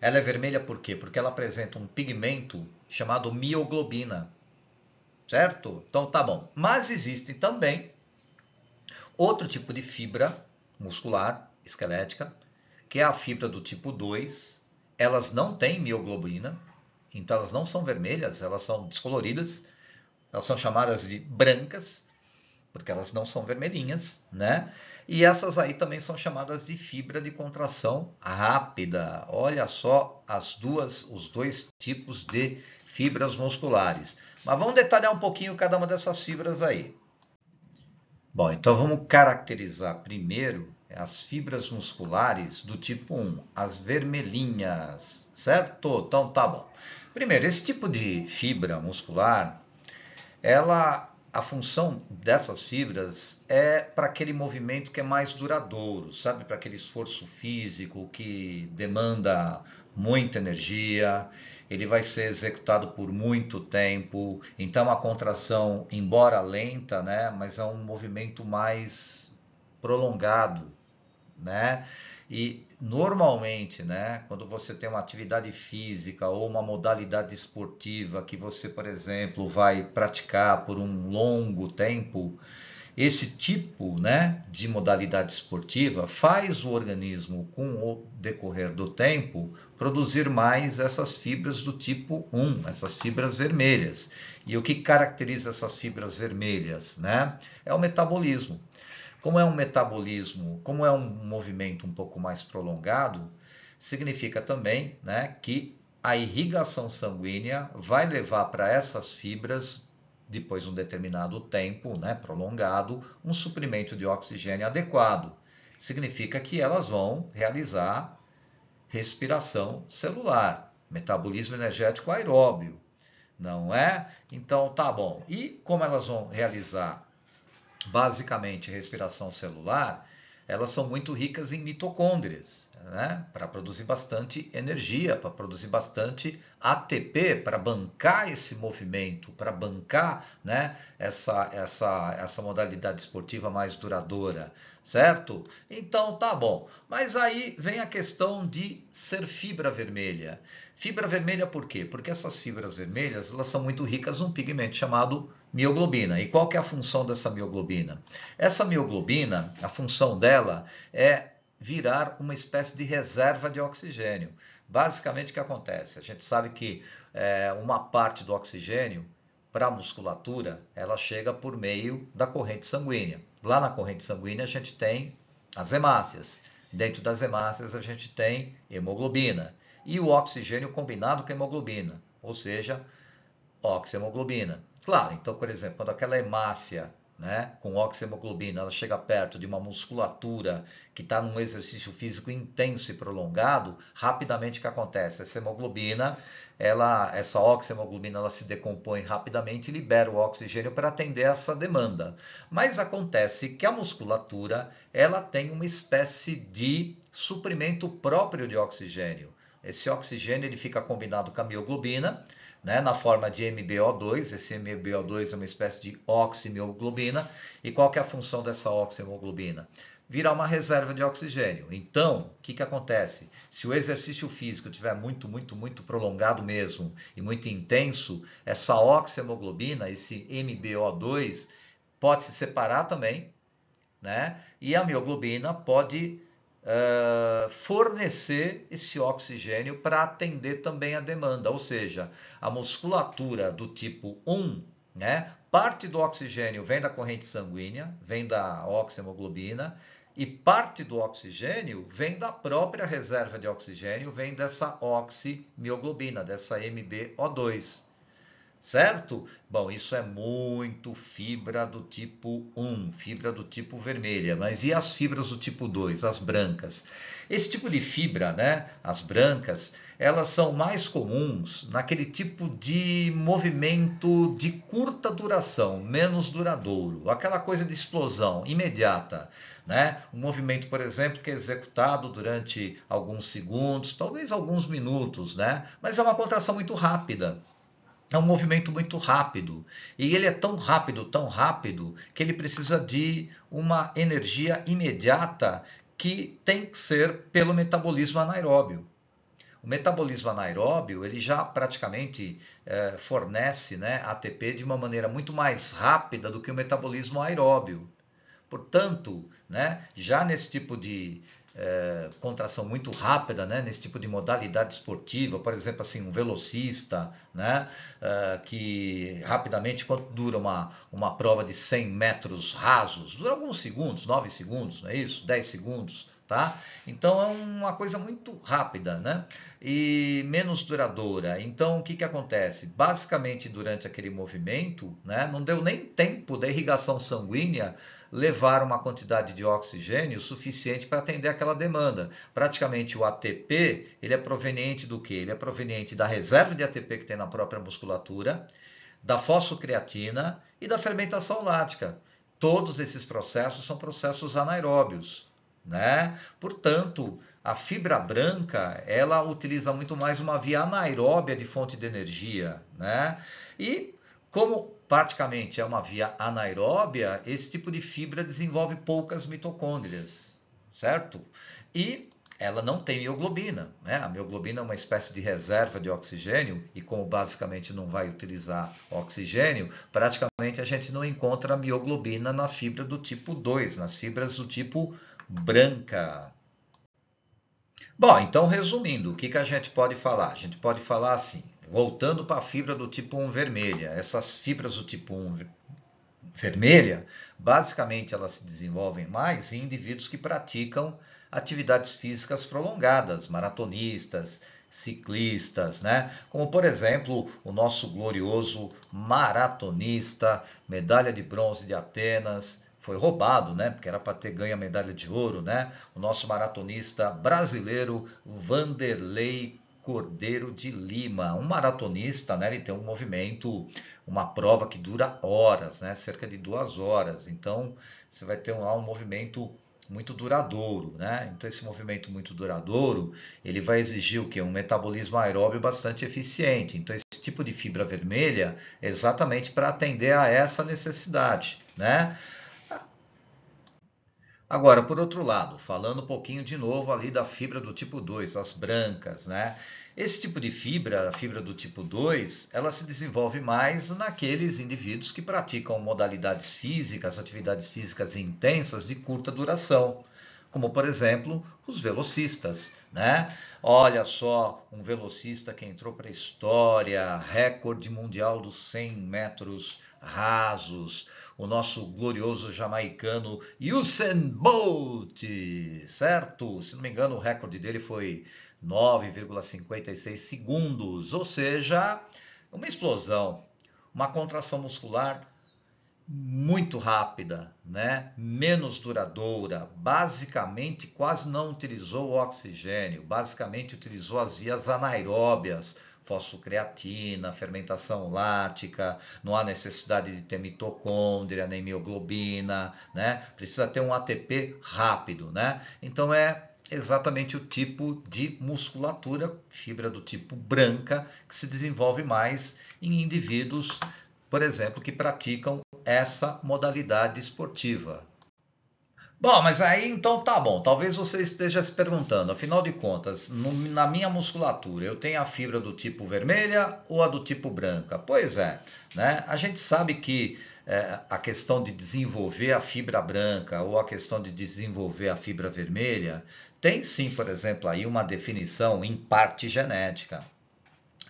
Ela é vermelha por quê? Porque ela apresenta um pigmento chamado mioglobina. Certo? Então tá bom. Mas existe também outro tipo de fibra muscular, esquelética, que é a fibra do tipo 2. Elas não têm mioglobina, então elas não são vermelhas, elas são descoloridas. Elas são chamadas de brancas, porque elas não são vermelhinhas, né? E essas aí também são chamadas de fibra de contração rápida. Olha só as duas, os dois tipos de fibras musculares. Mas vamos detalhar um pouquinho cada uma dessas fibras aí. Bom, então vamos caracterizar primeiro as fibras musculares do tipo 1, as vermelhinhas, certo? Então tá bom. Primeiro, esse tipo de fibra muscular, ela a função dessas fibras é para aquele movimento que é mais duradouro, sabe? Para aquele esforço físico que demanda muita energia, ele vai ser executado por muito tempo. Então a contração, embora lenta, né, mas é um movimento mais prolongado, né? E normalmente, né, quando você tem uma atividade física ou uma modalidade esportiva que você, por exemplo, vai praticar por um longo tempo, esse tipo né, de modalidade esportiva faz o organismo, com o decorrer do tempo, produzir mais essas fibras do tipo 1, essas fibras vermelhas. E o que caracteriza essas fibras vermelhas? Né? É o metabolismo. Como é um metabolismo, como é um movimento um pouco mais prolongado, significa também né, que a irrigação sanguínea vai levar para essas fibras, depois de um determinado tempo né, prolongado, um suprimento de oxigênio adequado. Significa que elas vão realizar respiração celular, metabolismo energético aeróbio, não é? Então, tá bom. E como elas vão realizar basicamente respiração celular, elas são muito ricas em mitocôndrias, né? para produzir bastante energia, para produzir bastante ATP, para bancar esse movimento, para bancar né? essa, essa, essa modalidade esportiva mais duradoura, certo? Então tá bom. Mas aí vem a questão de ser fibra vermelha. Fibra vermelha por quê? Porque essas fibras vermelhas elas são muito ricas num pigmento chamado mioglobina. E qual que é a função dessa mioglobina? Essa mioglobina, a função dela é virar uma espécie de reserva de oxigênio. Basicamente, o que acontece? A gente sabe que é, uma parte do oxigênio para a musculatura ela chega por meio da corrente sanguínea. Lá na corrente sanguínea a gente tem as hemácias. Dentro das hemácias a gente tem hemoglobina e o oxigênio combinado com a hemoglobina, ou seja, oxihemoglobina. Claro, então, por exemplo, quando aquela hemácia né, com oxihemoglobina ela chega perto de uma musculatura que está num exercício físico intenso e prolongado, rapidamente o que acontece? Essa hemoglobina, ela, essa oxihemoglobina ela se decompõe rapidamente e libera o oxigênio para atender essa demanda. Mas acontece que a musculatura ela tem uma espécie de suprimento próprio de oxigênio. Esse oxigênio ele fica combinado com a mioglobina, né, na forma de MBO2. Esse MBO2 é uma espécie de oximioglobina. E qual que é a função dessa oximioglobina? Virar uma reserva de oxigênio. Então, o que, que acontece? Se o exercício físico tiver muito, muito, muito prolongado mesmo e muito intenso, essa oximoglobina, esse MBO2, pode se separar também, né? E a mioglobina pode eh, fornecer esse oxigênio para atender também a demanda, ou seja, a musculatura do tipo 1, né? Parte do oxigênio vem da corrente sanguínea, vem da oxihemoglobina, e parte do oxigênio vem da própria reserva de oxigênio, vem dessa oximioglobina, dessa MbO2 certo? Bom, isso é muito fibra do tipo 1, fibra do tipo vermelha, mas e as fibras do tipo 2, as brancas? Esse tipo de fibra, né, as brancas, elas são mais comuns naquele tipo de movimento de curta duração, menos duradouro, aquela coisa de explosão imediata, né? Um movimento, por exemplo, que é executado durante alguns segundos, talvez alguns minutos, né? Mas é uma contração muito rápida. É um movimento muito rápido. E ele é tão rápido, tão rápido, que ele precisa de uma energia imediata que tem que ser pelo metabolismo anaeróbio. O metabolismo anaeróbio ele já praticamente eh, fornece né, ATP de uma maneira muito mais rápida do que o metabolismo aeróbio. Portanto, né, já nesse tipo de é, contração muito rápida né, nesse tipo de modalidade esportiva, por exemplo, assim, um velocista, né, é, que rapidamente, quanto dura uma, uma prova de 100 metros rasos? Dura alguns segundos, 9 segundos, não é isso? 10 segundos, tá? Então é uma coisa muito rápida, né? E menos duradoura. Então o que, que acontece? Basicamente durante aquele movimento, né? Não deu nem tempo da irrigação sanguínea levar uma quantidade de oxigênio suficiente para atender aquela demanda. Praticamente o ATP, ele é proveniente do que? Ele é proveniente da reserva de ATP que tem na própria musculatura, da fosfocreatina e da fermentação lática. Todos esses processos são processos anaeróbios né? Portanto, a fibra branca, ela utiliza muito mais uma via anaeróbia de fonte de energia, né? E como praticamente é uma via anaeróbia, esse tipo de fibra desenvolve poucas mitocôndrias, certo? E ela não tem mioglobina. Né? A mioglobina é uma espécie de reserva de oxigênio e, como basicamente não vai utilizar oxigênio, praticamente a gente não encontra mioglobina na fibra do tipo 2, nas fibras do tipo branca. Bom, então resumindo, o que, que a gente pode falar? A gente pode falar assim, voltando para a fibra do tipo 1 vermelha. Essas fibras do tipo 1 vermelha, basicamente elas se desenvolvem mais em indivíduos que praticam atividades físicas prolongadas, maratonistas, ciclistas, né? Como por exemplo, o nosso glorioso maratonista, medalha de bronze de Atenas, foi roubado, né? Porque era para ter ganho a medalha de ouro, né? O nosso maratonista brasileiro Vanderlei Cordeiro de Lima, um maratonista, né? Ele tem um movimento, uma prova que dura horas, né? Cerca de duas horas. Então você vai ter lá um movimento muito duradouro, né? Então esse movimento muito duradouro, ele vai exigir o que? Um metabolismo aeróbio bastante eficiente. Então esse tipo de fibra vermelha é exatamente para atender a essa necessidade, né? Agora, por outro lado, falando um pouquinho de novo ali da fibra do tipo 2, as brancas, né? Esse tipo de fibra, a fibra do tipo 2, ela se desenvolve mais naqueles indivíduos que praticam modalidades físicas, atividades físicas intensas de curta duração, como por exemplo os velocistas, né? Olha só, um velocista que entrou para a história, recorde mundial dos 100 metros rasos, o nosso glorioso jamaicano Usain Bolt, certo? Se não me engano, o recorde dele foi 9,56 segundos, ou seja, uma explosão, uma contração muscular muito rápida, né? menos duradoura, basicamente quase não utilizou o oxigênio, basicamente utilizou as vias anaeróbias, fosfocreatina, fermentação lática, não há necessidade de ter mitocôndria, nem mioglobina, né? Precisa ter um ATP rápido, né? Então é exatamente o tipo de musculatura, fibra do tipo branca, que se desenvolve mais em indivíduos, por exemplo, que praticam essa modalidade esportiva. Bom, mas aí então tá bom. Talvez você esteja se perguntando, afinal de contas, no, na minha musculatura eu tenho a fibra do tipo vermelha ou a do tipo branca? Pois é, né? A gente sabe que é, a questão de desenvolver a fibra branca ou a questão de desenvolver a fibra vermelha tem sim, por exemplo, aí uma definição em parte genética.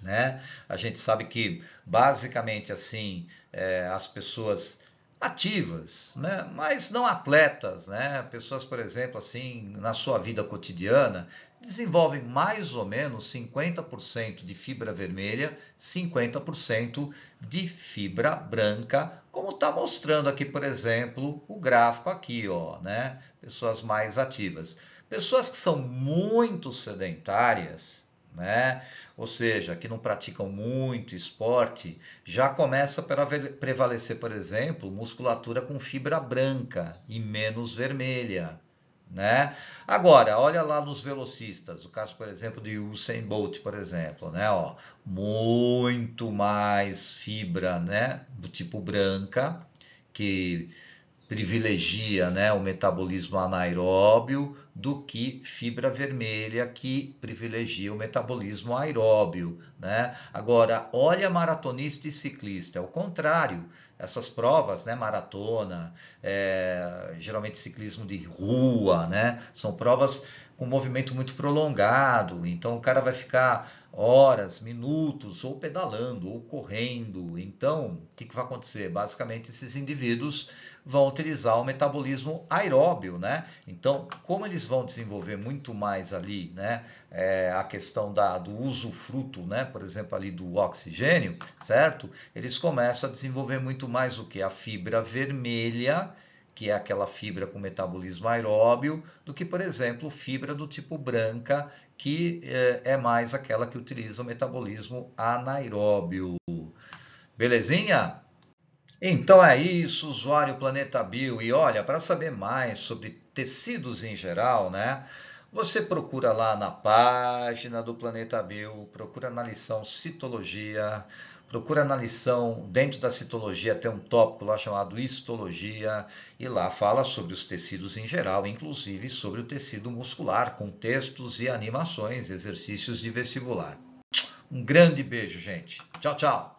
Né? A gente sabe que basicamente assim é, as pessoas ativas, né? mas não atletas, né? Pessoas, por exemplo, assim, na sua vida cotidiana, desenvolvem mais ou menos 50% de fibra vermelha, 50% de fibra branca, como está mostrando aqui, por exemplo, o gráfico aqui, ó, né? Pessoas mais ativas. Pessoas que são muito sedentárias, né? ou seja, que não praticam muito esporte, já começa a prevalecer, por exemplo, musculatura com fibra branca e menos vermelha, né? Agora, olha lá nos velocistas, o caso, por exemplo, de Usain Bolt, por exemplo, né? Ó, muito mais fibra, né? Do tipo branca, que privilegia né, o metabolismo anaeróbio do que fibra vermelha, que privilegia o metabolismo aeróbio. Né? Agora, olha maratonista e ciclista, é o contrário. Essas provas, né, maratona, é, geralmente ciclismo de rua, né, são provas com movimento muito prolongado, então o cara vai ficar horas, minutos, ou pedalando, ou correndo. Então, o que, que vai acontecer? Basicamente, esses indivíduos vão utilizar o metabolismo aeróbio, né? Então, como eles vão desenvolver muito mais ali, né, é, a questão da, do usufruto, né, por exemplo, ali do oxigênio, certo? Eles começam a desenvolver muito mais o que? A fibra vermelha, que é aquela fibra com metabolismo aeróbio, do que, por exemplo, fibra do tipo branca, que é, é mais aquela que utiliza o metabolismo anaeróbio. Belezinha? Então é isso, usuário Planeta Bio. E olha, para saber mais sobre tecidos em geral, né? Você procura lá na página do Planeta Bio, procura na lição Citologia, procura na lição, dentro da citologia tem um tópico lá chamado histologia, e lá fala sobre os tecidos em geral, inclusive sobre o tecido muscular, com textos e animações, exercícios de vestibular. Um grande beijo, gente. Tchau, tchau.